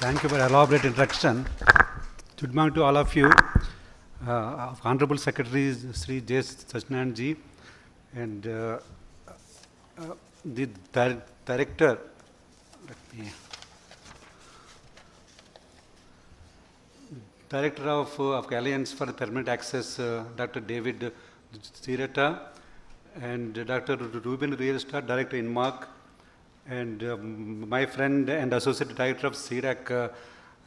Thank you for elaborate introduction. Good morning to all of you. Uh, Honorable Secretary Sri J. Sachinand ji and uh, uh, the di director, me, director of, uh, of Alliance for Permanent Access, uh, Dr. David Zirata, and Dr. Ruben Rielstra, director in Mark and um, my friend and associate director of CIRAC, uh,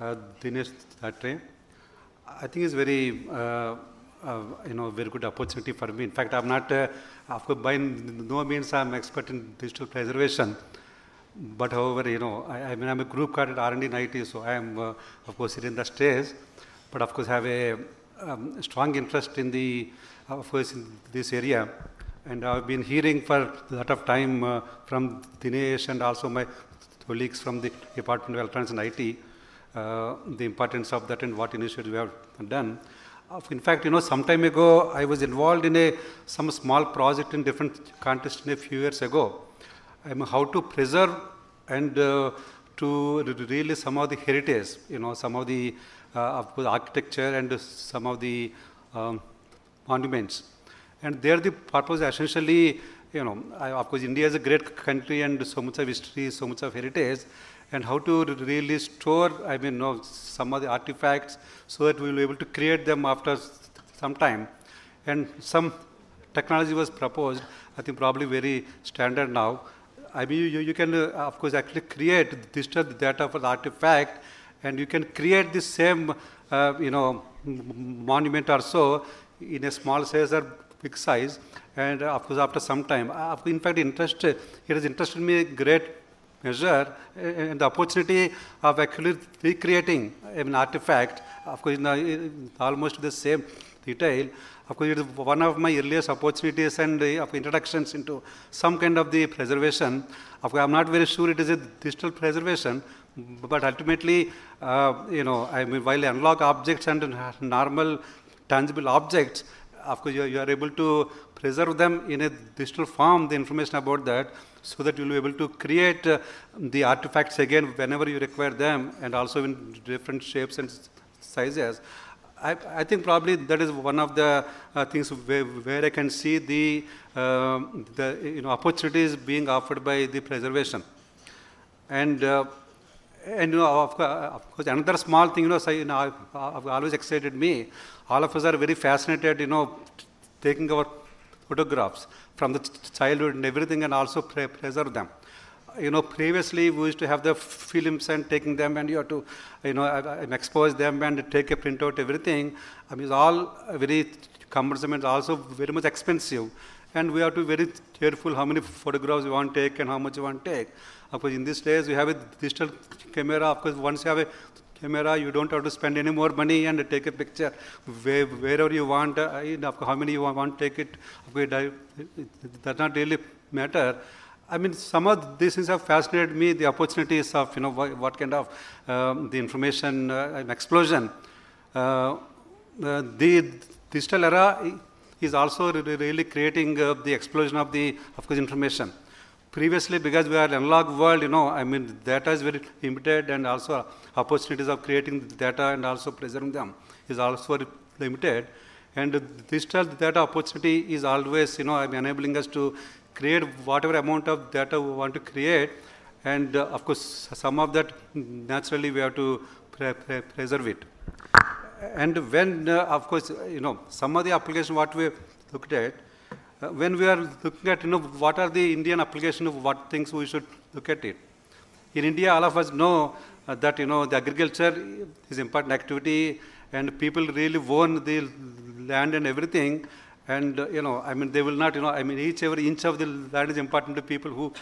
uh, Dinesh Thatre. I think it's very, uh, uh, you know, very good opportunity for me. In fact, I'm not, uh, of course, by no means I'm expert in digital preservation. But however, you know, I, I mean, I'm a group card at R&D in IT, so I am, uh, of course, here in the stairs, But of course, have a um, strong interest in the, uh, of course, in this area. And I've been hearing for a lot of time uh, from Dinesh and also my colleagues from the Department of Electronics and IT uh, the importance of that and what initiatives we have done. In fact, you know, some time ago, I was involved in a some small project in different contest in a few years ago. I mean, how to preserve and uh, to really some of the heritage, you know, some of the uh, architecture and some of the um, monuments. And there the purpose essentially, you know, I, of course India is a great country and so much of history, so much of heritage, and how to really store, I mean, you know, some of the artifacts so that we will be able to create them after some time. And some technology was proposed, I think probably very standard now. I mean, you, you can, uh, of course, actually create digital data for the artifact, and you can create the same, uh, you know, monument or so in a small size or big size. And uh, of course, after some time, uh, in fact, interest it has interested me great measure and the opportunity of actually recreating an artifact, of course, in almost the same detail. Of course, it is one of my earliest opportunities and of introductions into some kind of the preservation. Of course, I'm not very sure it is a digital preservation, but ultimately, uh, you know, I mean, while I unlock objects and normal tangible objects, of course, you are, you are, able to preserve them in a digital form, the information about that, so that you'll be able to create uh, the artifacts again whenever you require them, and also in different shapes and sizes. I, I think probably that is one of the uh, things where, where, I can see the, um, the you know, opportunities being offered by the preservation. And uh, and you know, of, course, another small thing, you know, so, you know, always excited me all of us are very fascinated, you know, taking our photographs from the childhood and everything and also pre preserve them. You know, previously we used to have the films and taking them and you have to, you know, expose them and take a printout, everything. I mean, it's all very cumbersome and also very much expensive. And we have to be very careful how many photographs you want to take and how much you want to take. Of course, in these days, we have a digital camera. Of course, once you have a camera, you don't have to spend any more money and take a picture where, wherever you want, uh, how many you want, take it. That does not really matter. I mean, some of these things have fascinated me, the opportunities of, you know, what, kind of um, the information uh, explosion. Uh, uh, the digital era is also really creating uh, the explosion of the, of course, information. Previously, because we are analog world, you know, I mean, data is very limited and also opportunities of creating data and also preserving them is also limited. And digital data opportunity is always, you know, I enabling us to create whatever amount of data we want to create. And uh, of course, some of that naturally we have to pre pre preserve it. And when, uh, of course, you know, some of the application what we looked at, uh, when we are looking at, you know, what are the Indian application of what things we should look at it. In India, all of us know uh, that, you know, the agriculture is important activity and people really own the land and everything. And, uh, you know, I mean, they will not, you know, I mean, each every inch of the land is important to people who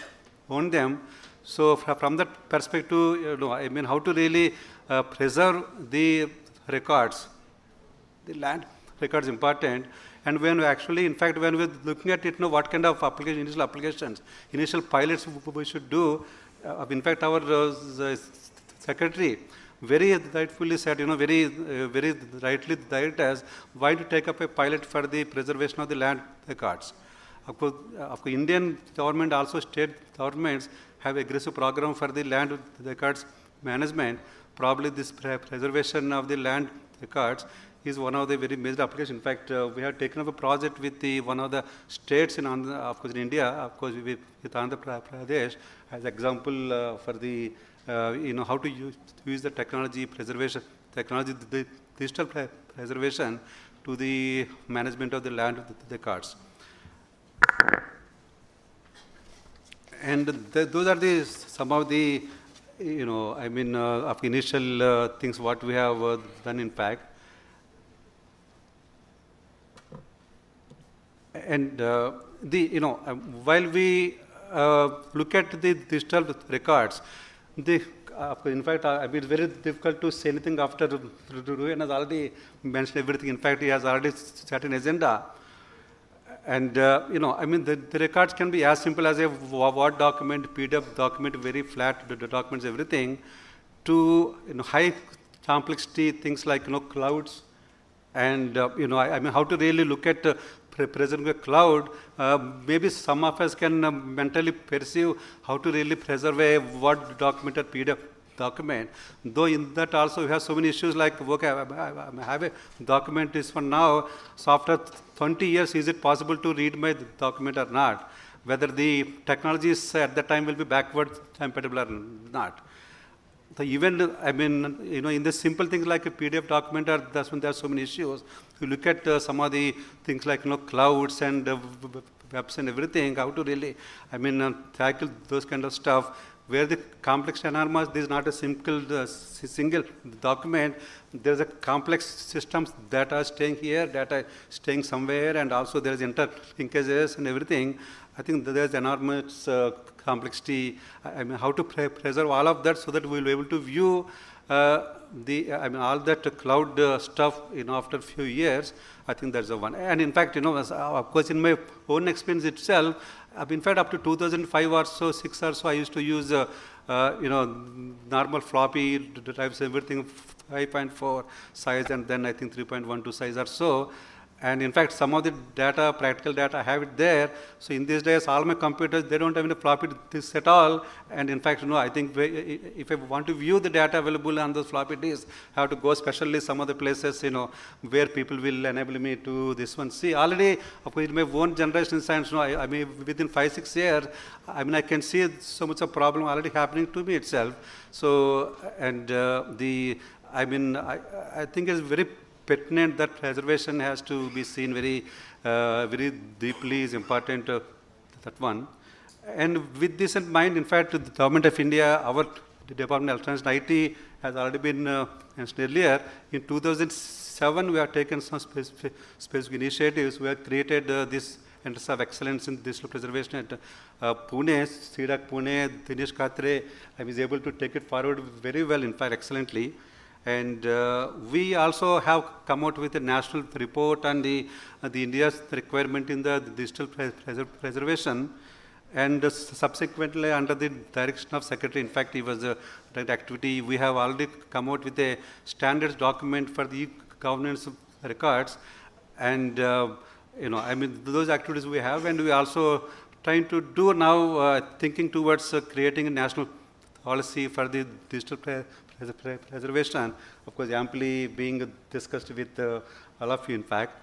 own them. So from that perspective, you know, I mean, how to really uh, preserve the records. The land records important. And when we actually, in fact, when we're looking at it, you know, what kind of application, initial applications, initial pilots we should do, uh, in fact, our uh, uh, secretary very rightfully said, you know, very, uh, very rightly directed as why to take up a pilot for the preservation of the land records. Of course, uh, of course, Indian government, also state governments have aggressive program for the land records management. Probably this preservation of the land records is one of the very major applications. In fact, uh, we have taken up a project with the, one of the states in, of course, in India, of course, with, with Andhra Pradesh, as example uh, for the, uh, you know, how to use, use the technology preservation, technology, the digital preservation to the management of the land, the, the cards. And the, those are the, some of the, you know, I mean, uh, of initial uh, things what we have uh, done in fact. and uh, the you know um, while we uh, look at the digital records, the uh, in fact uh, it's very difficult to say anything after Ruyan has already mentioned everything. In fact, he has already set an agenda. And uh, you know, I mean, the, the, records can be as simple as a Word document, PDF document, very flat documents, everything, to you know, high complexity things like you know clouds, and uh, you know I, I, mean how to really look at uh, present a cloud, uh, maybe some of us can uh, mentally perceive how to really preserve a Word document or PDF document. Though in that also we have so many issues like, okay, I have a document is for now, so after 20 years, is it possible to read my document or not? Whether the technologies at that time will be backward compatible or not the even I mean you know in the simple things like a PDF document or that's when there are so many issues. You look at uh, some of the things like you know clouds and uh, webs and everything. How to really I mean uh, tackle those kind of stuff where the complex enormous, this is not a simple, uh, single document. There's a complex systems that are staying here, that are staying somewhere, and also there's interlinkages and everything. I think there's enormous uh, complexity. I mean, how to preserve all of that so that we'll be able to view uh, the, I mean, all that cloud uh, stuff, you know, after a few years, I think that's the one. And in fact, you know, of course, in my own experience itself, in fact, up to 2005 or so, six or so, I used to use, uh, uh, you know, normal floppy drives, everything 5.4 size, and then I think 3.12 size or so. And in fact, some of the data, practical data, I have it there. So in these days, all my computers, they don't have any floppy disks at all. And in fact, no, I think if I want to view the data available on those floppy disks, I have to go specially some other places, you know, where people will enable me to this one. See, already, of course, in my own generation science, no, I, I mean, within five, six years, I mean, I can see so much of problem already happening to me itself. So, and uh, the, I mean, I, I think it's very pertinent that preservation has to be seen very, uh, very deeply is important, uh, that one. And with this in mind, in fact, the Government of India, our Department of and IT has already been uh, mentioned earlier. In 2007, we have taken some specific, specific initiatives. We have created uh, this Centers of Excellence in Digital Preservation at uh, Pune, CEDAC Pune, Dinesh Khatre, I was able to take it forward very well, in fact, excellently. And uh, we also have come out with a national report on the, uh, the India's requirement in the digital preservation. And uh, subsequently, under the direction of secretary, in fact, he was uh, the activity, we have already come out with a standards document for the governance records. And, uh, you know, I mean, those activities we have, and we also trying to do now, uh, thinking towards creating a national policy for the digital pre as a preservation, of course, amply being discussed with uh, all of you, in fact.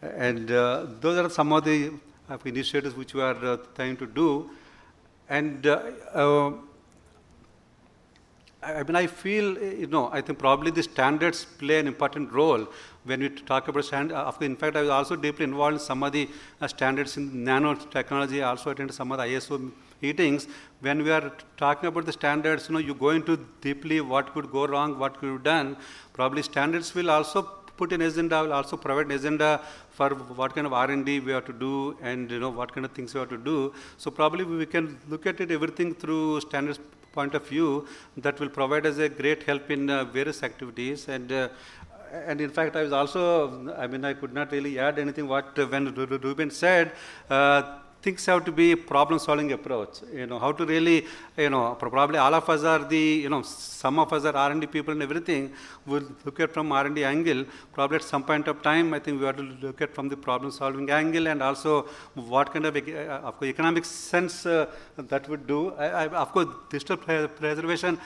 And uh, those are some of the uh, initiatives which we are uh, trying to do. And uh, uh, I mean, I feel, you know, I think probably the standards play an important role when we talk about standards. In fact, I was also deeply involved in some of the standards in nanotechnology. I also attended some of the ISO Meetings when we are talking about the standards, you know, you go into deeply what could go wrong, what could be done. Probably standards will also put an agenda, will also provide an agenda for what kind of R&D we have to do and, you know, what kind of things we have to do. So probably we can look at it everything through standards point of view that will provide us a great help in uh, various activities and uh, and in fact, I was also, I mean, I could not really add anything what uh, when Ruben said. Uh, things have to be problem-solving approach. You know, how to really, you know, probably all of us are the, you know, some of us are R&D people and everything. We'll look at from R&D angle. Probably at some point of time, I think we have to look at from the problem-solving angle and also what kind of, uh, of course, economic sense uh, that would do. I, I, of course, digital preservation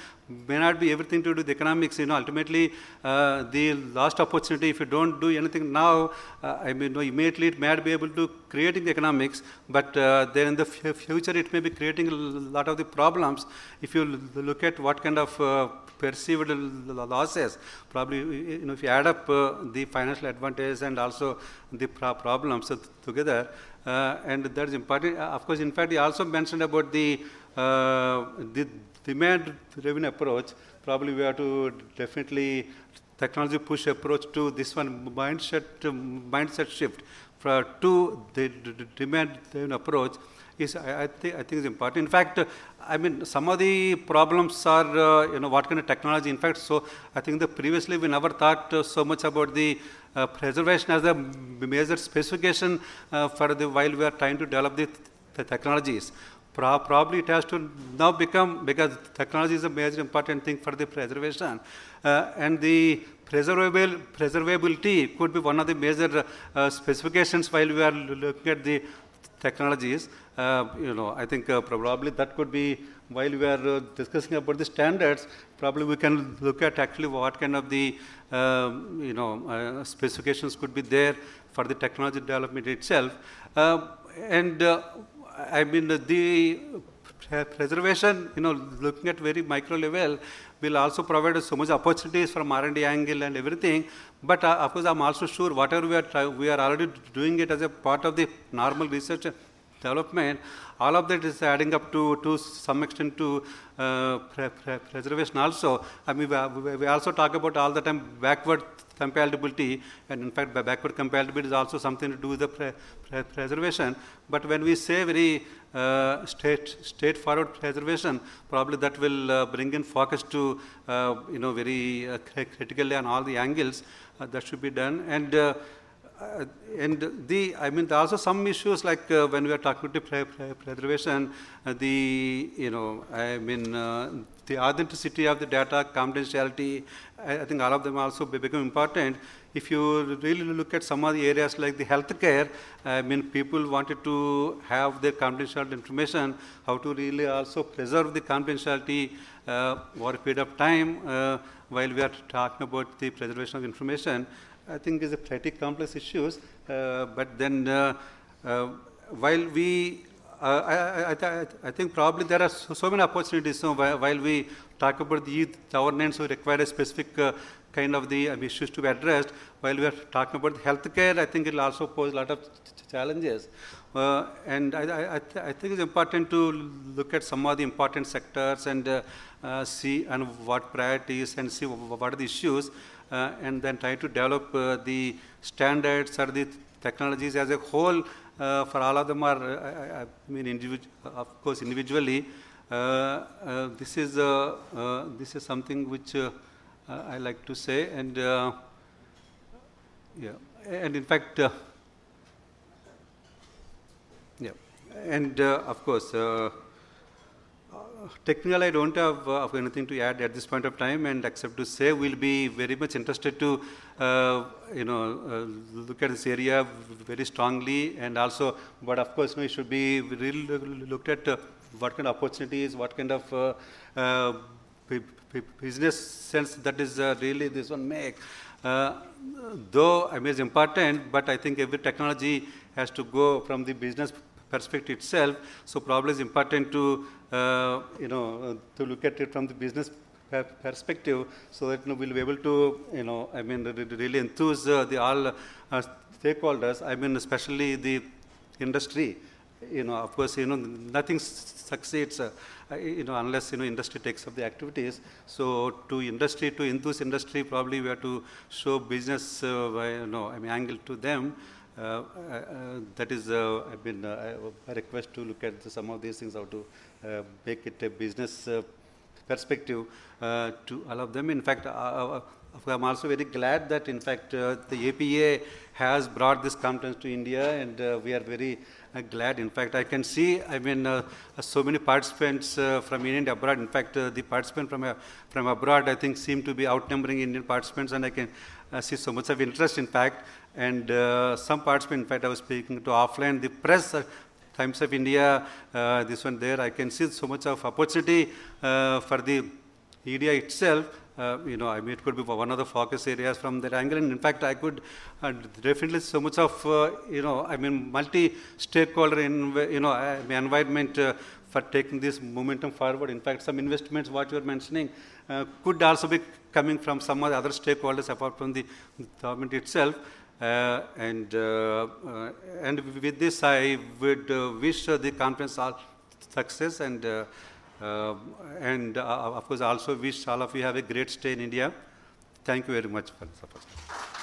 may not be everything to do with economics. You know, ultimately, uh, the last opportunity, if you don't do anything now, uh, I mean, no, immediately it may not be able to creating economics, but uh, then in the future it may be creating a lot of the problems. If you look at what kind of uh, perceived losses, probably you know, if you add up uh, the financial advantage and also the problems together, uh, and that is important. Uh, of course, in fact, you also mentioned about the, uh, the demand-driven approach. Probably we have to definitely technology push approach to this one mindset mindset shift for to the demand approach is, I, I, think, I think is important. In fact, I mean, some of the problems are, uh, you know, what kind of technology. In fact, so I think that previously we never thought uh, so much about the uh, preservation as a major specification for the, while we are trying to develop the, the technologies probably it has to now become, because technology is a major important thing for the preservation, uh, and the preservable, preservability could be one of the major uh, specifications while we are looking at the technologies. Uh, you know, I think uh, probably that could be while we are uh, discussing about the standards. Probably we can look at actually what kind of the um, you know uh, specifications could be there for the technology development itself, uh, and uh, I mean, the preservation, you know, looking at very micro level, will also provide us so much opportunities from R&D angle and everything. But uh, of course, I'm also sure whatever we are we are already doing it as a part of the normal research development, all of that is adding up to, to some extent to uh, pre pre preservation also. I mean, we, uh, also talk about all the time backward compatibility, and in fact, backward compatibility is also something to do with the pre pre preservation. But when we say very uh, state straightforward preservation, probably that will uh, bring in focus to uh, you know very uh, critically on all the angles that should be done and. Uh, and the, I mean, there are also some issues like uh, when we are talking to preservation, uh, the, you know, I mean, uh, the authenticity of the data, confidentiality, I, I, think all of them also become important. If you really look at some of the areas like the healthcare, I mean, people wanted to have their confidential information, how to really also preserve the confidentiality uh, over a period of time uh, while we are talking about the preservation of information. I think is a pretty complex issues. Uh, but then uh, uh, while we I, I, I, I, think probably there are so, so many opportunities. So while, we talk about the youth governance, we require a specific uh, kind of the um, issues to be addressed. While we are talking about healthcare, I think it will also pose a lot of challenges. Uh, and I, th I, think it's important to look at some of the important sectors and uh, see and what priorities and see what are the issues. Uh, and then try to develop uh, the standards or the technologies as a whole uh, for all of them are, I, I mean, of course, individually. this is this is something which I like to say, and yeah, and in fact, yeah, and of course technical, I don't have uh, anything to add at this point of time, and except to say we'll be very much interested to, uh, you know, uh, look at this area very strongly, and also, but of course, you know, should be really looked at uh, what kind of opportunities, what kind of uh, uh, business sense that is really this one make. though I mean it's important, but I think every technology has to go from the business perspective itself. So probably it's important to, uh, you know, uh, to look at it from the business perspective so that you know, we'll be able to, you know, I mean, really enthuse uh, the all uh, stakeholders, I mean, especially the industry. You know, of course, you know, nothing succeeds, uh, you know, unless, you know, industry takes up the activities. So to industry, to enthuse industry, probably we have to show business, uh, you know, I mean, angle to them. Uh, uh, uh, that is, I mean, I, I, request to look at the, some of these things, how to make it a business perspective to all of them. In fact, I'm also very glad that, in fact, uh, the APA has brought this conference to India, and uh, we are very uh, glad. In fact, I can see, I mean, so many participants from India and abroad. In fact, the participants from, from abroad, I think, seem to be outnumbering Indian participants, and I can I see so much of interest, in fact, and uh, some parts, in fact, I was speaking to offline, the press, uh, Times of India, uh, this one there, I can see so much of opportunity uh, for the India itself. Uh, you know, I mean, it could be one of the focus areas from that angle. And in fact, I could uh, definitely so much of, you know, I mean, multi-stakeholder, in, you know, environment for taking this momentum forward. In fact, some investments, what you are mentioning, uh, could also be coming from some other stakeholders apart from the government itself. Uh, and, uh, uh, and with this, I would wish the conference all success and, and of course, also wish all of you have a great stay in India. Thank you very much for the support.